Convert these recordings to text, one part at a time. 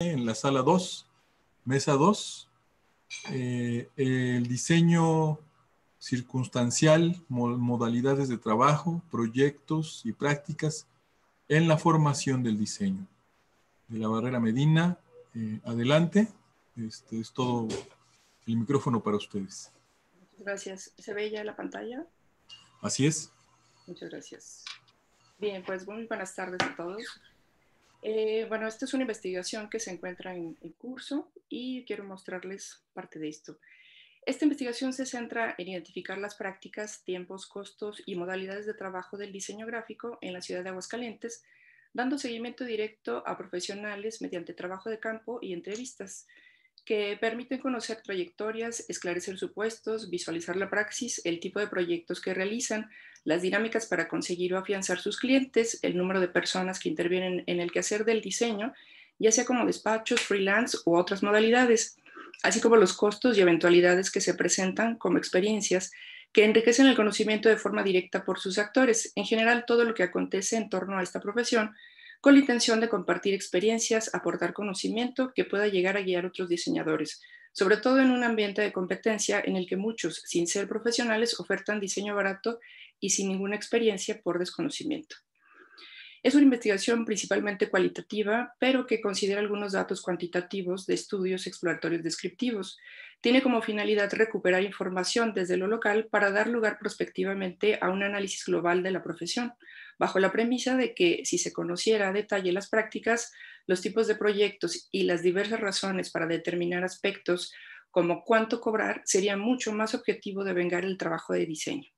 en la sala 2, mesa 2. Eh, el diseño circunstancial, modalidades de trabajo, proyectos y prácticas en la formación del diseño. De la Barrera Medina, eh, adelante. Este es todo el micrófono para ustedes. Gracias. ¿Se ve ya la pantalla? Así es. Muchas gracias. Bien, pues muy buenas tardes a todos. Eh, bueno, esta es una investigación que se encuentra en, en, curso y quiero mostrarles parte de esto. Esta investigación se centra en identificar las prácticas, tiempos, costos y modalidades de trabajo del diseño gráfico en la ciudad de Aguascalientes, dando seguimiento directo a profesionales mediante trabajo de campo y entrevistas que permiten conocer trayectorias, esclarecer supuestos, visualizar la praxis, el tipo de proyectos que realizan, las dinámicas para conseguir o afianzar sus clientes, el número de personas que intervienen en el quehacer del diseño, ya sea como despachos, freelance u otras modalidades, así como los costos y eventualidades que se presentan como experiencias que enriquecen el conocimiento de forma directa por sus actores, en general todo lo que acontece en torno a esta profesión, con la intención de compartir experiencias, aportar conocimiento que pueda llegar a guiar a otros diseñadores, sobre todo en un ambiente de competencia en el que muchos, sin ser profesionales, ofertan diseño barato y sin ninguna experiencia por desconocimiento. Es una investigación principalmente cualitativa, pero que considera algunos datos cuantitativos de estudios exploratorios descriptivos. Tiene como finalidad recuperar información desde lo local para dar lugar prospectivamente a un análisis global de la profesión, bajo la premisa de que si se conociera a detalle las prácticas, los tipos de proyectos y las diversas razones para determinar aspectos como cuánto cobrar, sería mucho más objetivo de vengar el trabajo de diseño.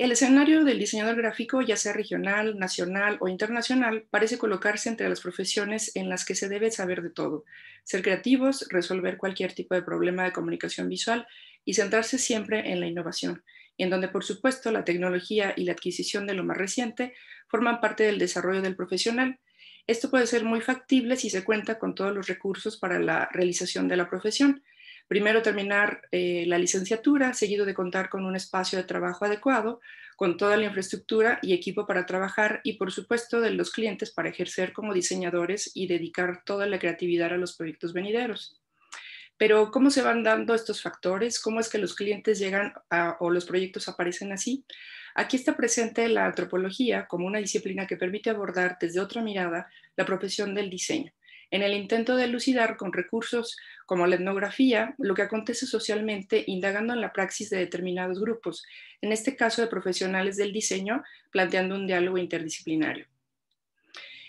El escenario del diseñador gráfico, ya sea regional, nacional o internacional, parece colocarse entre las profesiones en las que se debe saber de todo, ser creativos, resolver cualquier tipo de problema de comunicación visual y centrarse siempre en la innovación, en donde por supuesto la tecnología y la adquisición de lo más reciente forman parte del desarrollo del profesional. Esto puede ser muy factible si se cuenta con todos los recursos para la realización de la profesión, primero terminar eh, la licenciatura, seguido de contar con un espacio de trabajo adecuado, con toda la infraestructura y equipo para trabajar y, por supuesto, de los clientes para ejercer como diseñadores y dedicar toda la creatividad a los proyectos venideros. Pero, ¿cómo se van dando estos factores? ¿Cómo es que los clientes llegan o los proyectos aparecen así? Aquí está presente la antropología como una disciplina que permite abordar desde otra mirada la profesión del diseño en el intento de elucidar con recursos como la etnografía lo que acontece socialmente indagando en la praxis de determinados grupos, en este caso de profesionales del diseño, planteando un diálogo interdisciplinario.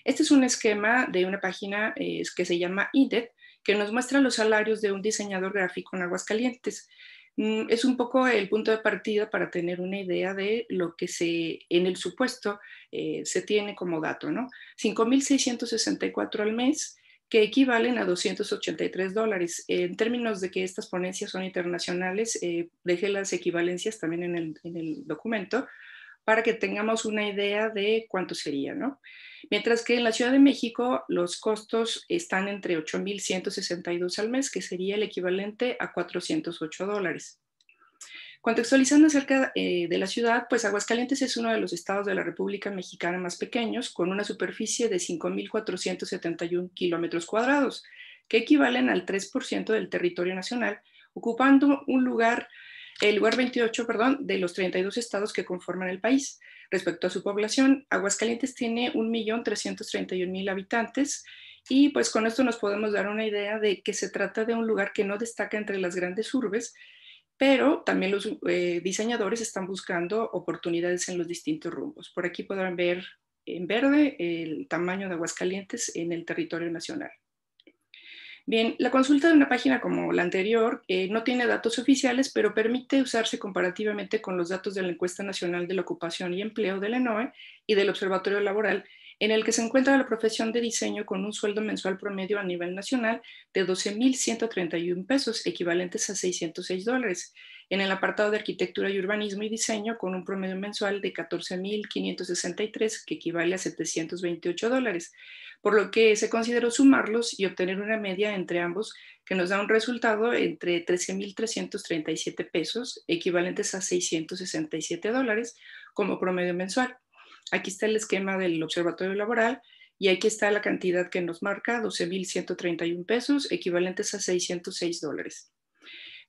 Este es un esquema de una página eh, que se llama IDET, que nos muestra los salarios de un diseñador gráfico en Aguascalientes. Mm, es un poco el punto de partida para tener una idea de lo que se, en el supuesto eh, se tiene como dato, ¿no? 5.664 al mes, que equivalen a 283 dólares. En términos de que estas ponencias son internacionales, eh, deje las equivalencias también en el, en el, documento para que tengamos una idea de cuánto sería, ¿no? Mientras que en la Ciudad de México los costos están entre 8.162 al mes, que sería el equivalente a 408 dólares. Contextualizando acerca eh, de la ciudad, pues Aguascalientes es uno de los estados de la República Mexicana más pequeños, con una superficie de 5.471 kilómetros cuadrados, que equivalen al 3% del territorio nacional, ocupando un lugar, el lugar 28, perdón, de los 32 estados que conforman el país. Respecto a su población, Aguascalientes tiene 1.331.000 habitantes y pues con esto nos podemos dar una idea de que se trata de un lugar que no destaca entre las grandes urbes, pero también los eh, diseñadores están buscando oportunidades en los distintos rumbos. Por aquí podrán ver en verde el tamaño de Aguascalientes en el territorio nacional. Bien, la consulta de una página como la anterior eh, no tiene datos oficiales, pero permite usarse comparativamente con los datos de la Encuesta Nacional de la Ocupación y Empleo del ENOE y del Observatorio Laboral, en el que se encuentra la profesión de diseño con un sueldo mensual promedio a nivel nacional de 12.131 pesos, equivalentes a 606 dólares, en el apartado de arquitectura y urbanismo y diseño con un promedio mensual de 14.563, que equivale a 728 dólares, por lo que se consideró sumarlos y obtener una media entre ambos que nos da un resultado entre 13.337 pesos, equivalentes a 667 dólares, como promedio mensual Aquí está el esquema del observatorio laboral y aquí está la cantidad que nos marca, 12.131 pesos, equivalentes a 606 dólares.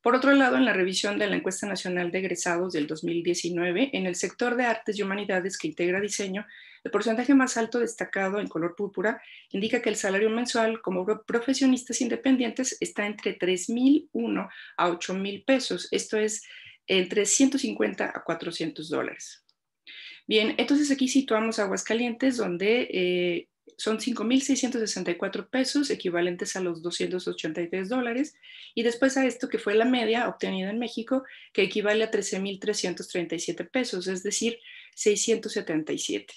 Por otro lado, en la revisión de la encuesta nacional de egresados del 2019, en el sector de artes y humanidades que integra diseño, el porcentaje más alto destacado en color púrpura indica que el salario mensual como profesionistas independientes está entre 3.001 a 8.000 pesos, esto es entre 150 a 400 dólares. Bien, entonces aquí situamos Aguascalientes, donde eh, son 5.664 pesos, equivalentes a los 283 dólares, y después a esto que fue la media obtenida en México, que equivale a 13.337 pesos, es decir, 677.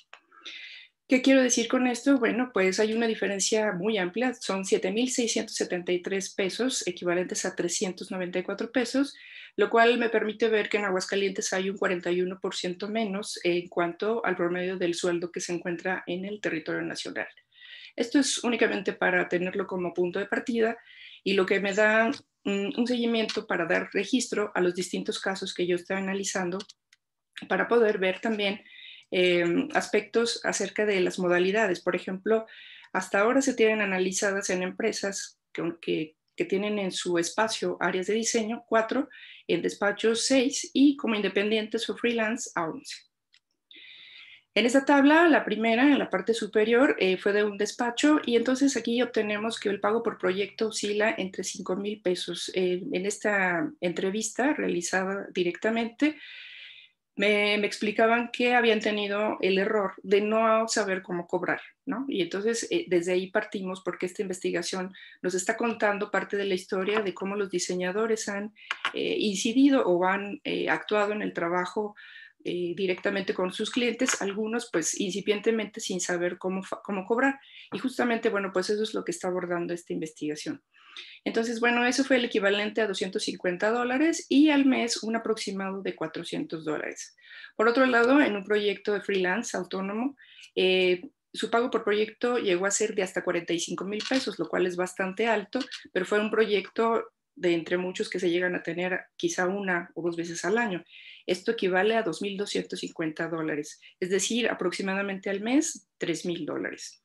¿Qué quiero decir con esto? Bueno, pues hay una diferencia muy amplia, son 7.673 pesos, equivalentes a 394 pesos, lo cual me permite ver que en Aguascalientes hay un 41% menos en cuanto al promedio del sueldo que se encuentra en el territorio nacional. Esto es únicamente para tenerlo como punto de partida y lo que me da mm, un seguimiento para dar registro a los distintos casos que yo estoy analizando para poder ver también em, aspectos acerca de las modalidades. Por ejemplo, hasta ahora se tienen analizadas en empresas que, que que tienen en su espacio áreas de diseño, cuatro, en despacho, seis, y como independientes o freelance a once. En esta tabla, la primera, en la parte superior, eh, fue de un despacho y entonces aquí obtenemos que el pago por proyecto oscila entre 5 mil pesos. Eh, en esta entrevista realizada directamente, me, explicaban que habían tenido el error de no saber cómo cobrar, ¿no? Y entonces eh, desde ahí partimos porque esta investigación nos está contando parte de la historia de cómo los diseñadores han eh, incidido o han eh, actuado en el trabajo eh, directamente con sus clientes, algunos pues incipientemente sin saber cómo, cómo cobrar. Y justamente, bueno, pues eso es lo que está abordando esta investigación. Entonces, bueno, eso fue el equivalente a 250 dólares y al mes un aproximado de 400 dólares. Por otro lado, en un proyecto de freelance autónomo, eh, su pago por proyecto llegó a ser de hasta 45 mil pesos, lo cual es bastante alto, pero fue un proyecto de entre muchos que se llegan a tener quizá una o dos veces al año. Esto equivale a 2.250 dólares, es decir, aproximadamente al mes, 3.000 dólares.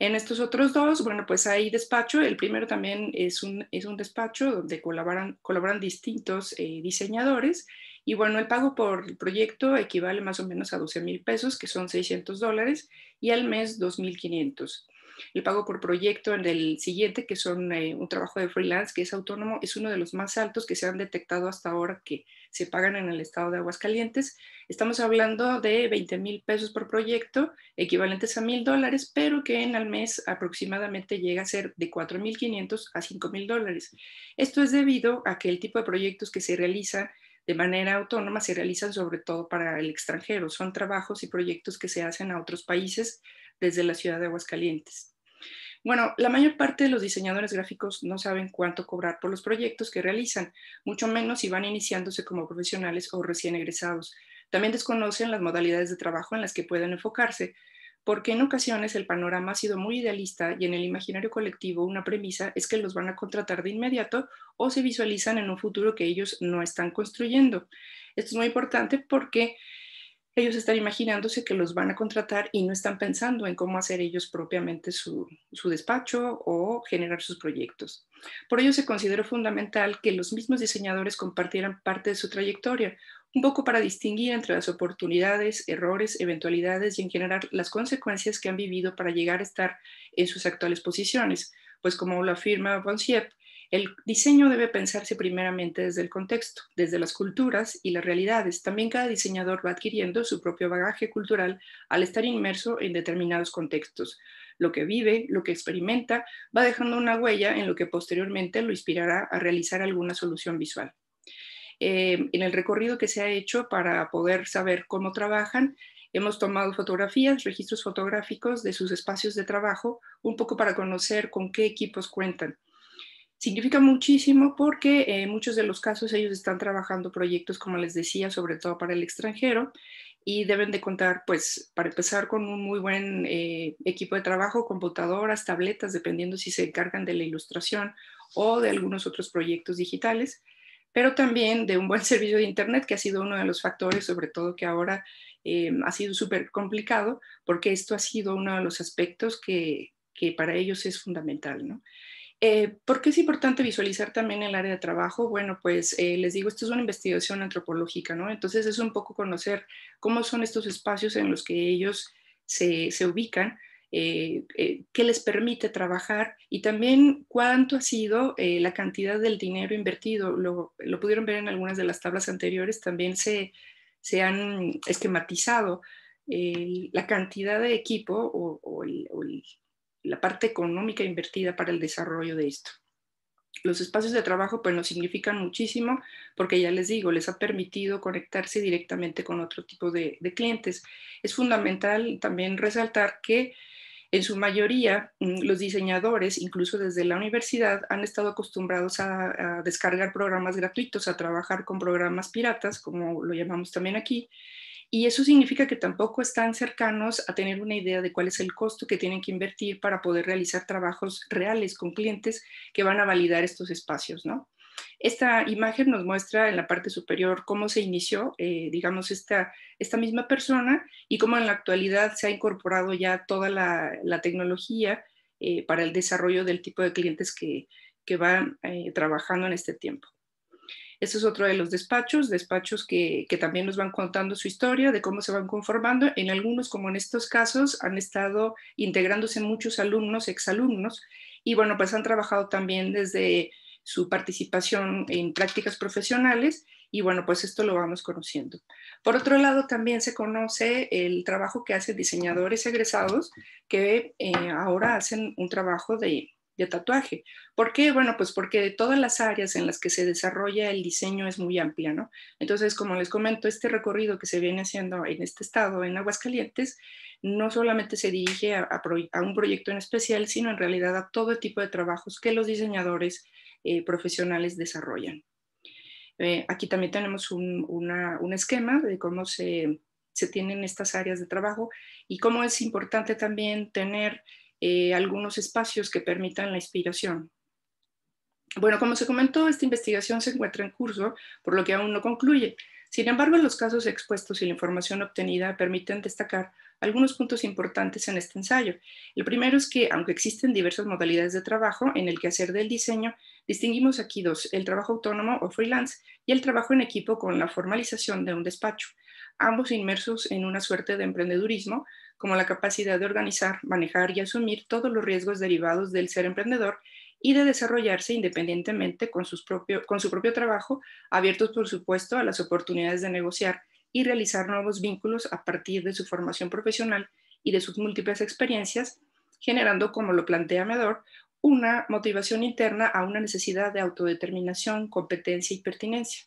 En estos otros dos, bueno, pues hay despacho. El primero también es un, despacho donde colaboran, colaboran distintos eh, diseñadores. Y bueno, el pago por el proyecto equivale más o menos a 12,000 mil pesos, que son 600 dólares, y al mes 2.500. El pago por proyecto en el siguiente, que son eh, un trabajo de freelance que es autónomo, es uno de los más altos que se han detectado hasta ahora que se pagan en el estado de Aguascalientes. Estamos hablando de 20 mil pesos por proyecto, equivalentes a mil dólares, pero que en al mes aproximadamente llega a ser de mil 4.500 a mil dólares. Esto es debido a que el tipo de proyectos que se realizan de manera autónoma se realizan sobre todo para el extranjero. Son trabajos y proyectos que se hacen a otros países desde la ciudad de Aguascalientes. Bueno, la mayor parte de los diseñadores gráficos no saben cuánto cobrar por los proyectos que realizan, mucho menos si van iniciándose como profesionales o recién egresados. También desconocen las modalidades de trabajo en las que pueden enfocarse, porque en ocasiones el panorama ha sido muy idealista y en el imaginario colectivo una premisa es que los van a contratar de inmediato o se visualizan en un futuro que ellos no están construyendo. Esto es muy importante porque ellos están imaginándose que los van a contratar y no están pensando en cómo hacer ellos propiamente su, despacho o generar sus proyectos. Por ello se consideró fundamental que los mismos diseñadores compartieran parte de su trayectoria, un poco para distinguir entre las oportunidades, errores, eventualidades y en general las consecuencias que han vivido para llegar a estar en sus actuales posiciones, pues como lo afirma Bonsiep, el diseño debe pensarse primeramente desde el contexto, desde las culturas y las realidades. También cada diseñador va adquiriendo su propio bagaje cultural al estar inmerso en determinados contextos. Lo que vive, lo que experimenta, va dejando una huella en lo que posteriormente lo inspirará a realizar alguna solución visual. Eh, en el recorrido que se ha hecho para poder saber cómo trabajan, Hemos tomado fotografías, registros fotográficos de sus espacios de trabajo, un poco para conocer con qué equipos cuentan. Significa muchísimo porque en eh, muchos de los casos ellos están trabajando proyectos, como les decía, sobre todo para el extranjero y deben de contar, pues, para empezar con un muy buen eh, equipo de trabajo, computadoras, tabletas, dependiendo si se encargan de la ilustración o de algunos otros proyectos digitales, pero también de un buen servicio de Internet, que ha sido uno de los factores, sobre todo que ahora eh, ha sido súper complicado, porque esto ha sido uno de los aspectos que, que para ellos es fundamental, ¿no? Eh, ¿Por qué es importante visualizar también el área de trabajo? Bueno, pues eh, les digo, esto es una investigación antropológica, ¿no? Entonces es un poco conocer cómo son estos espacios en los que ellos se, se ubican, eh, qué les permite trabajar y también cuánto ha sido la cantidad del dinero invertido. Lo, lo, pudieron ver en algunas de las tablas anteriores, también se, se han esquematizado la cantidad de equipo o, el, o el la parte económica invertida para el desarrollo de esto. Los espacios de trabajo pues nos significan muchísimo porque ya les digo, les ha permitido conectarse directamente con otro tipo de, clientes. Es fundamental también resaltar que en su mayoría, mm, los diseñadores, incluso desde la universidad, han estado acostumbrados a, descargar programas gratuitos, a trabajar con programas piratas, como lo llamamos también aquí, y eso significa que tampoco están cercanos a tener una idea de cuál es el costo que tienen que invertir para poder realizar trabajos reales con clientes que van a validar estos espacios, ¿no? Esta imagen nos muestra en la parte superior cómo se inició, eh, digamos, esta, misma persona y cómo en la actualidad se ha incorporado ya toda la, tecnología eh, para el desarrollo del tipo de clientes que, van eh, trabajando en este tiempo. Ese es otro de los despachos, despachos que, también nos van contando su historia de cómo se van conformando. En algunos, como en estos casos, han estado integrándose muchos alumnos, exalumnos, y bueno, pues han trabajado también desde su participación en prácticas profesionales y bueno, pues esto lo vamos conociendo. Por otro lado, también se conoce el trabajo que hacen diseñadores egresados que eh, ahora hacen un trabajo de de tatuaje. ¿Por qué? Bueno, pues porque de todas las áreas en las que se desarrolla el diseño es muy amplia, ¿no? Entonces, como les comento, este recorrido que se viene haciendo en este estado, en Aguascalientes, no solamente se dirige a, un proyecto en especial, sino en realidad a todo tipo de trabajos que los diseñadores eh, profesionales desarrollan. Eh, aquí también tenemos un, esquema de cómo se, se tienen estas áreas de trabajo y cómo es importante también tener eh, algunos espacios que permitan la inspiración. Bueno, como se comentó, esta investigación se encuentra en curso, por lo que aún no concluye. Sin embargo, los casos expuestos y la información obtenida permiten destacar algunos puntos importantes en este ensayo. El primero es que, aunque existen diversas modalidades de trabajo en el que hacer del diseño, distinguimos aquí dos, el trabajo autónomo o freelance y el trabajo en equipo con la formalización de un despacho, ambos inmersos en una suerte de emprendedurismo como la capacidad de organizar, manejar y asumir todos los riesgos derivados del ser emprendedor y de desarrollarse independientemente con, sus propio, con su propio trabajo, abiertos por supuesto a las oportunidades de negociar y realizar nuevos vínculos a partir de su formación profesional y de sus múltiples experiencias, generando, como lo plantea Medor, una motivación interna a una necesidad de autodeterminación, competencia y pertinencia.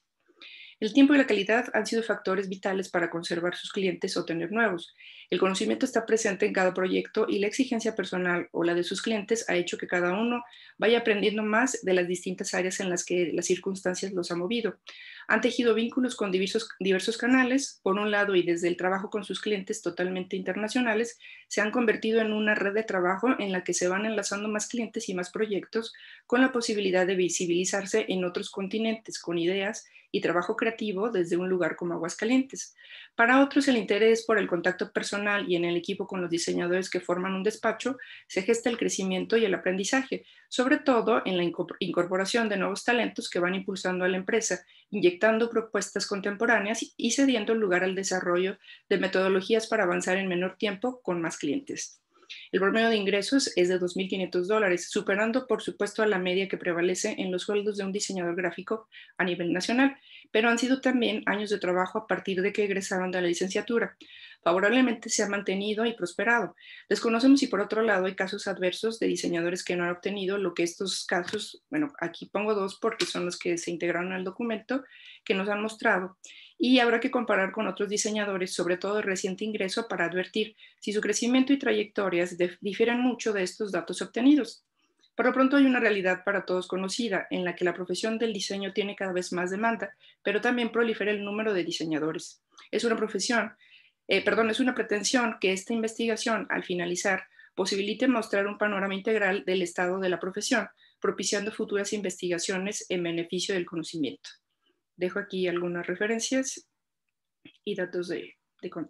El tiempo y la calidad han sido factores vitales para conservar sus clientes o tener nuevos. El conocimiento está presente en cada proyecto y la exigencia personal o la de sus clientes ha hecho que cada uno vaya aprendiendo más de las distintas áreas en las que las circunstancias los han movido han tejido vínculos con diversos, canales, por un lado, y desde el trabajo con sus clientes totalmente internacionales, se han convertido en una red de trabajo en la que se van enlazando más clientes y más proyectos, con la posibilidad de visibilizarse en otros continentes con ideas y trabajo creativo desde un lugar como Aguascalientes. Para otros, el interés por el contacto personal y en el equipo con los diseñadores que forman un despacho, se gesta el crecimiento y el aprendizaje, sobre todo en la incorporación de nuevos talentos que van impulsando a la empresa inyectando propuestas contemporáneas y cediendo lugar al desarrollo de metodologías para avanzar en menor tiempo con más clientes. El promedio de ingresos es de 2.500 dólares, superando por supuesto a la media que prevalece en los sueldos de un diseñador gráfico a nivel nacional, pero han sido también años de trabajo a partir de que egresaron de la licenciatura. Favorablemente se ha mantenido y prosperado. Desconocemos si por otro lado hay casos adversos de diseñadores que no han obtenido lo que estos casos, bueno, aquí pongo dos porque son los que se integraron al documento, que nos han mostrado y habrá que comparar con otros diseñadores, sobre todo de reciente ingreso, para advertir si su crecimiento y trayectorias difieren mucho de estos datos obtenidos. Por lo pronto hay una realidad para todos conocida, en la que la profesión del diseño tiene cada vez más demanda, pero también prolifera el número de diseñadores. Es una profesión, eh, perdón, es una pretensión que esta investigación, al finalizar, posibilite mostrar un panorama integral del estado de la profesión, propiciando futuras investigaciones en beneficio del conocimiento. Dejo aquí algunas referencias y datos de, contacto.